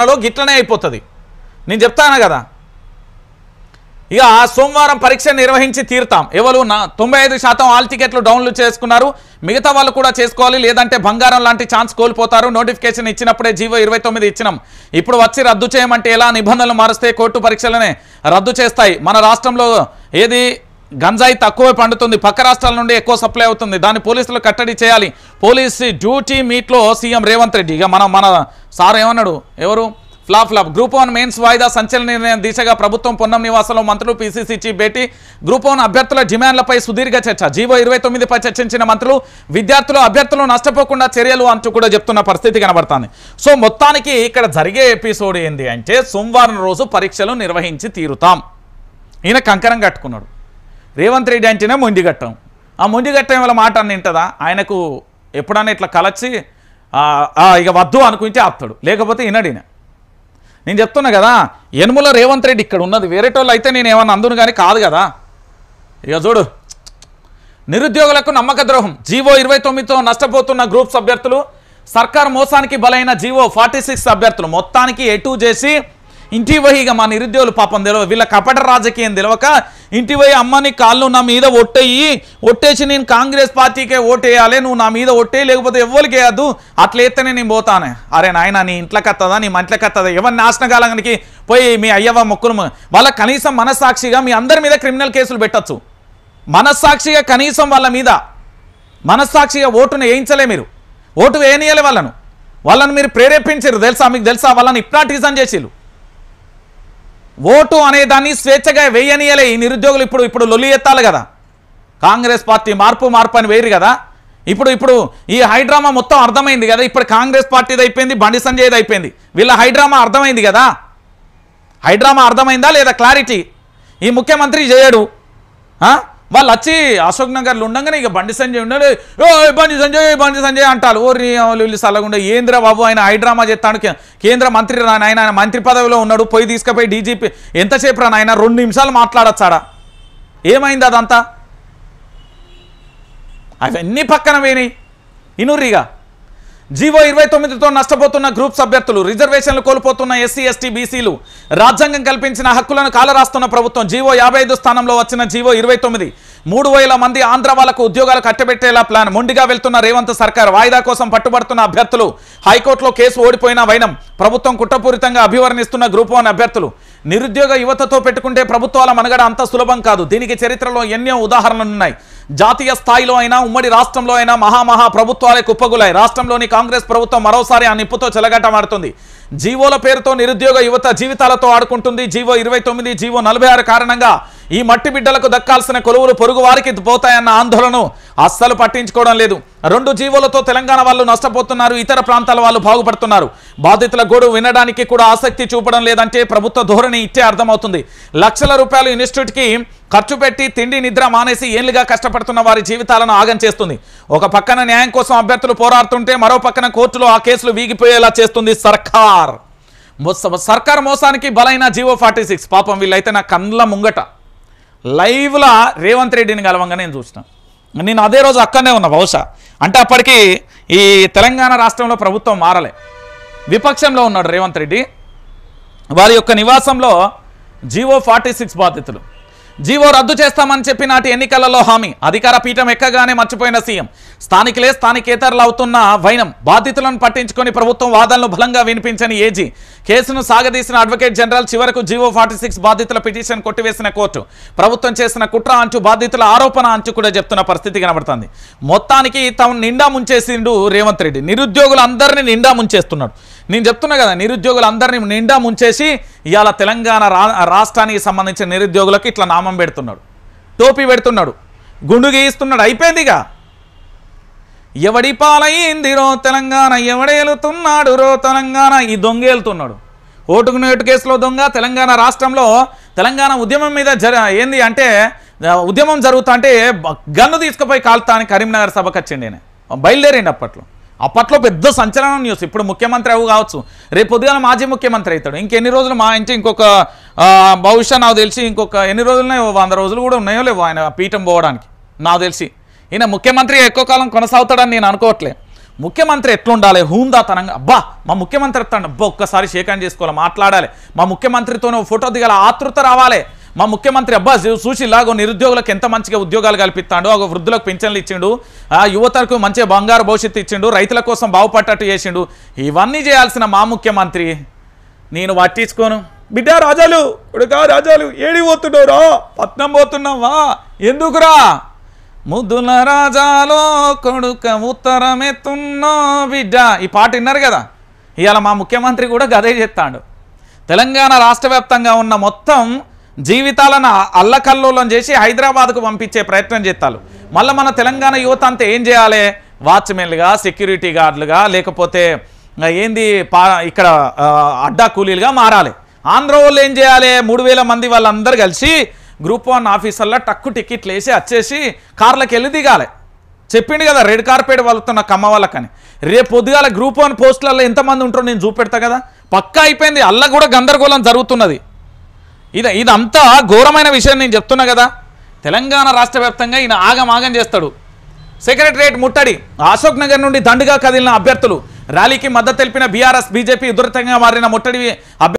తెలంగాణలో గిట్లనే అయిపోతుంది నేను చెప్తాను కదా ఇక ఆ సోమవారం పరీక్ష నిర్వహించి తీరుతాం ఎవరు నా తొంభై ఐదు శాతం ఆల్ టికెట్లు డౌన్లోడ్ చేసుకున్నారు మిగతా వాళ్ళు కూడా చేసుకోవాలి లేదంటే బంగారం లాంటి ఛాన్స్ కోల్పోతారు నోటిఫికేషన్ ఇచ్చినప్పుడే జీవో ఇరవై తొమ్మిది ఇచ్చినాం ఇప్పుడు వచ్చి రద్దు చేయమంటే ఎలా నిబంధనలు మారిస్తే కోర్టు పరీక్షలనే రద్దు చేస్తాయి మన రాష్ట్రంలో ఏది గంజాయి తక్కువే పండుతుంది పక్క రాష్ట్రాల నుండి ఎక్కువ సప్లై అవుతుంది దాన్ని పోలీసులు కట్టడి చేయాలి పోలీస్ డ్యూటీ మీట్లో సీఎం రేవంత్ రెడ్డి ఇక మన మన సార్ ఏమన్నాడు ఎవరు flop flop group one mains వాయిదా సంచలన నిర్ణయం దిశగా ప్రభుత్వం పొన్నం నివాసంలో మంత్రులు పీసీసీ చీఫ్ భేటీ గ్రూప్ వన్ అభ్యర్థుల డిమాండ్లపై సుదీర్ఘ చర్చ జీవో ఇరవై తొమ్మిదిపై చర్చించిన మంత్రులు విద్యార్థులు అభ్యర్థులు నష్టపోకుండా చర్యలు అంటూ కూడా చెప్తున్న పరిస్థితి కనబడుతుంది సో మొత్తానికి ఇక్కడ జరిగే ఎపిసోడ్ ఏంటి అంటే సోమవారం రోజు పరీక్షలు నిర్వహించి తీరుతాం ఈయన కంకరం కట్టుకున్నాడు రేవంత్ రెడ్డి అంటేనే మొండిగట్టం ఆ మొండిగట్టం వల్ల మాట అని వింటుందా ఆయనకు ఎప్పుడన్నా ఇట్లా కలచి ఇక వద్దు అనుకుంటే ఆపుతాడు లేకపోతే ఈయన నేను చెప్తున్నా కదా యనుముల రేవంత్ రెడ్డి ఇక్కడ ఉన్నది వేరేటోళ్ళు అయితే నేను ఏమన్నా అందును కానీ కాదు కదా ఇక చూడు నిరుద్యోగులకు నమ్మక ద్రోహం జీవో ఇరవై తొమ్మిదితో నష్టపోతున్న గ్రూప్స్ అభ్యర్థులు సర్కార్ మోసానికి బలైన జీవో ఫార్టీ సిక్స్ అభ్యర్థులు మొత్తానికి ఎటు చేసి ఇంటి వహిగా మా నిరుద్యోగులు పాపం తెలియ వీళ్ళ కపట రాజకీయం తెలియక ఇంటి పోయి అమ్మని కాళ్ళు నా మీద ఒట్టేయి ఒట్టేసి నేను కాంగ్రెస్ పార్టీకే ఓటేయాలి నువ్వు నా మీద ఒట్టే లేకపోతే ఎవ్వరికి వేయద్దు వేస్తేనే నేను పోతాను అరే నాయన నీ ఇంట్లోకి కత్తదా నీ మంట్ల కత్తదా ఎవరిని నాశన కాలానికి పోయి మీ అయ్యవ మొక్కులు వాళ్ళ కనీసం మనస్సాక్షిగా మీ అందరి మీద క్రిమినల్ కేసులు పెట్టచ్చు మనస్సాక్షిగా కనీసం వాళ్ళ మీద మనస్సాక్షిగా ఓటును వేయించలే మీరు ఓటు వేయనీయలే వాళ్ళను వాళ్ళని మీరు ప్రేరేపించారు తెలుసా మీకు తెలుసా వాళ్ళని ఇప్నాటిజం చేసేళ్ళు ఓటు అనేదాన్ని స్వేచ్ఛగా వేయనీయలే ఈ నిరుద్యోగులు ఇప్పుడు ఇప్పుడు లొలి ఎత్తాలి కదా కాంగ్రెస్ పార్టీ మార్పు మార్పు అని వేయరు కదా ఇప్పుడు ఇప్పుడు ఈ హైడ్రామా మొత్తం అర్థమైంది కదా ఇప్పుడు కాంగ్రెస్ పార్టీది అయిపోయింది బండి సంజయ్ది అయిపోయింది వీళ్ళ హైడ్రామా అర్థమైంది కదా హైడ్రామా అర్థమైందా లేదా క్లారిటీ ఈ ముఖ్యమంత్రి చేయడు వాళ్ళు వచ్చి అశోక్ నగర్లో ఉండగానే ఇక బండి సంజయ్ ఉండాలి ఓ బండి సంజయ్ బండి సంజయ్ అంటారు ఓ వీళ్ళు సలగుండే ఏంద్ర బాబు ఆయన హైడ్రామా చేస్తాను కేంద్ర మంత్రి నాయన ఆయన మంత్రి పదవిలో ఉన్నాడు పోయి తీసుకుపోయి డీజీపీ ఎంతసేపు రా ఆయన రెండు నిమిషాలు మాట్లాడచ్చాడా ఏమైంది అదంతా అవన్నీ పక్కన పోయినాయి ఇనుర్రిగా జీవో ఇరవై తొమ్మిదితో నష్టపోతున్న గ్రూప్ అభ్యర్థులు రిజర్వేషన్లు కోల్పోతున్న ఎస్సీ ఎస్టీ బీసీలు రాజ్యాంగం కల్పించిన హక్కులను కాలరాస్తున్న ప్రభుత్వం జీవో యాభై స్థానంలో వచ్చిన జీవో ఇరవై తొమ్మిది మూడు మంది ఆంధ్ర వాళ్లకు ఉద్యోగాలు కట్టబెట్టేలా ప్లాన్ మొండిగా వెళ్తున్న రేవంత్ సర్కార్ వాయిదా కోసం పట్టుబడుతున్న అభ్యర్థులు హైకోర్టులో కేసు ఓడిపోయిన వైనం ప్రభుత్వం కుట్రపూరితంగా అభివర్ణిస్తున్న గ్రూప్ వన్ అభ్యర్థులు నిరుద్యోగ యువతతో పెట్టుకుంటే ప్రభుత్వాల మనగడ అంత సులభం కాదు దీనికి చరిత్రలో ఎన్నో ఉదాహరణలున్నాయి జాతీయ స్థాయిలో అయినా ఉమ్మడి రాష్ట్రంలో అయినా మహామహా ప్రభుత్వాలే కుప్పగులాయి రాష్ట్రంలోని కాంగ్రెస్ ప్రభుత్వం మరోసారి ఆ నిప్పుతో చెలగటమాడుతుంది జీవోల పేరుతో నిరుద్యోగ యువత జీవితాలతో ఆడుకుంటుంది జీవో ఇరవై తొమ్మిది జీవో నలభై ఆరు కారణంగా ఈ మట్టి బిడ్డలకు దక్కాల్సిన కొలువులు పొరుగు వారికి పోతాయన్న ఆందోళన అస్సలు పట్టించుకోవడం లేదు రెండు జీవోలతో తెలంగాణ వాళ్ళు నష్టపోతున్నారు ఇతర ప్రాంతాల వాళ్ళు బాగుపడుతున్నారు బాధితుల గొడవ వినడానికి కూడా ఆసక్తి చూపడం లేదంటే ప్రభుత్వ ధోరణి ఇచ్చే అర్థమవుతుంది లక్షల రూపాయలు ఇన్స్టిట్యూట్కి ఖర్చు పెట్టి తిండి నిద్ర మానేసి ఏళ్లుగా కష్టపడుతున్న వారి జీవితాలను ఆగం చేస్తుంది ఒక పక్కన న్యాయం కోసం అభ్యర్థులు పోరాడుతుంటే మరో పక్కన కోర్టులో ఆ కేసులు వీగిపోయేలా చేస్తుంది సర్కార్ సర్కార్ మోసానికి బలైన జీవో ఫార్టీ సిక్స్ పాపం వీళ్ళైతే నా కండ్ల ముంగట లైవ్లా రేవంత్ రెడ్డిని కలవంగా నేను చూసినాను నేను అదే రోజు అక్కడనే ఉన్నా బహుశా అంటే అప్పటికి ఈ తెలంగాణ రాష్ట్రంలో ప్రభుత్వం మారలే విపక్షంలో ఉన్నాడు రేవంత్ రెడ్డి వారి యొక్క నివాసంలో జీవో ఫార్టీ సిక్స్ బాధితులు జీవో రద్దు చేస్తామని చెప్పి నాటి ఎన్నికలలో హామీ అధికార పీఠం ఎక్కగానే మర్చిపోయిన సీఎం స్థానికులే స్థానికేతరులు అవుతున్న వైనం బాధితులను పట్టించుకొని ప్రభుత్వం వాదనలు బలంగా వినిపించని ఏజీ కేసును సాగదీసిన అడ్వకేట్ జనరల్ చివరకు జీవో ఫార్టీ బాధితుల పిటిషన్ కొట్టివేసిన కోర్టు ప్రభుత్వం చేసిన కుట్ర అంచు బాధితుల ఆరోపణ అంచు కూడా చెప్తున్న పరిస్థితి కనబడుతుంది మొత్తానికి తాము నిండా ముంచేసిండు రేవంత్ రెడ్డి నిరుద్యోగులందరినీ నిండా ముంచేస్తున్నాడు నేను చెప్తున్నా కదా నిరుద్యోగులు అందరినీ నిండా ముంచేసి ఇవాళ తెలంగాణ రాష్ట్రానికి సంబంధించిన నిరుద్యోగులకు ఇట్లా నామం పెడుతున్నాడు టోపీ పెడుతున్నాడు గుండు గీయిస్తున్నాడు అయిపోయిందిగా ఎవడి పాలయ్యిందిరో తెలంగాణ ఎవడేలుతున్నాడు రో తెలంగాణ ఈ దొంగేలుతున్నాడు ఓటుకు నోటు కేసులో దొంగ తెలంగాణ రాష్ట్రంలో తెలంగాణ ఉద్యమం మీద జర ఏంది అంటే ఉద్యమం జరుగుతా అంటే గన్ను తీసుకుపోయి కాల్తా అని కరీంనగర్ సభకు వచ్చిండి నేను బయలుదేరిండి అప్పట్లో అప్పట్లో పెద్ద సంచలనం న్యూస్ ఇప్పుడు ముఖ్యమంత్రి అవు కావచ్చు రేపు పొద్దుగాల మాజీ ముఖ్యమంత్రి అవుతాడు ఇంకెన్ని రోజులు మా ఇంటి ఇంకొక బహుశా నాకు తెలిసి ఇంకొక ఎన్ని ఉన్నాయో వంద రోజులు కూడా ఉన్నాయో లేవు ఆయన పీఠం పోవడానికి నాకు తెలిసి ఈయన ముఖ్యమంత్రి ఎక్కువ కాలం కొనసాగుతాడని నేను అనుకోవట్లే ముఖ్యమంత్రి ఎట్లుండాలి తనంగా అబ్బా మా ముఖ్యమంత్రి ఎత్తాడు అబ్బా ఒక్కసారి షేకాన్ చేసుకోవాలి మాట్లాడాలి మా ముఖ్యమంత్రితోనే ఫోటో దిగాలి ఆతృత రావాలి మా ముఖ్యమంత్రి అబ్బాస్ చూసి ఇలాగో నిరుద్యోగులకు ఎంత మంచిగా ఉద్యోగాలు కల్పిస్తాడు ఒక వృద్ధులకు పెన్షన్లు ఇచ్చిండు ఆ యువతకు మంచి బంగారు భవిష్యత్తు ఇచ్చిండు రైతుల కోసం బాగుపడ్డట్టు చేసిండు ఇవన్నీ చేయాల్సిన మా ముఖ్యమంత్రి నేను పట్టించుకోను బిడ్డ రాజాలు ఇప్పుడుగా రాజాలు ఏడి పోతున్నావురా పట్నం పోతున్నావా ఎందుకురా ముదుల రాజాలో కొడుక ఉత్తరమెత్తున్నా బిడ్డ ఈ పాట విన్నారు కదా ఇవాళ మా ముఖ్యమంత్రి కూడా గదే చేస్తాడు తెలంగాణ రాష్ట్ర ఉన్న మొత్తం జీవితాలను అల్లకల్లోలం చేసి హైదరాబాద్కు పంపించే ప్రయత్నం చేస్తారు మళ్ళీ మన తెలంగాణ యువత అంతా ఏం చేయాలి వాచ్మెన్లుగా సెక్యూరిటీ గార్డులుగా లేకపోతే ఏంది పా ఇక్కడ అడ్డా కూలీలుగా మారాలి ఆంధ్ర వాళ్ళు ఏం చేయాలి మూడు మంది వాళ్ళందరూ కలిసి గ్రూప్ వన్ ఆఫీసర్లో టక్కు టికెట్లు వేసి వచ్చేసి కార్లకు వెళ్ళి దిగాలి చెప్పిండు కదా రెడ్ కార్పెట్ వాళ్ళుతున్న కమ్మ వాళ్ళకని రేపు పొద్దుగాల గ్రూప్ వన్ పోస్టులలో ఎంతమంది ఉంటారో నేను చూపెడతా కదా పక్కా అయిపోయింది అల్ల కూడా గందరగోళం జరుగుతున్నది ఇది ఇదంతా ఘోరమైన విషయం నేను చెప్తున్నా కదా తెలంగాణ రాష్ట్ర వ్యాప్తంగా ఈయన ఆగమాగం చేస్తాడు సెక్రటరేట్ ముట్టడి అశోక్ నగర్ నుండి దండుగా కదిలిన అభ్యర్థులు ర్యాలీకి మద్దతు తెలిపిన బీఆర్ఎస్ బీజేపీ ఉధృతంగా మారిన ముట్టడి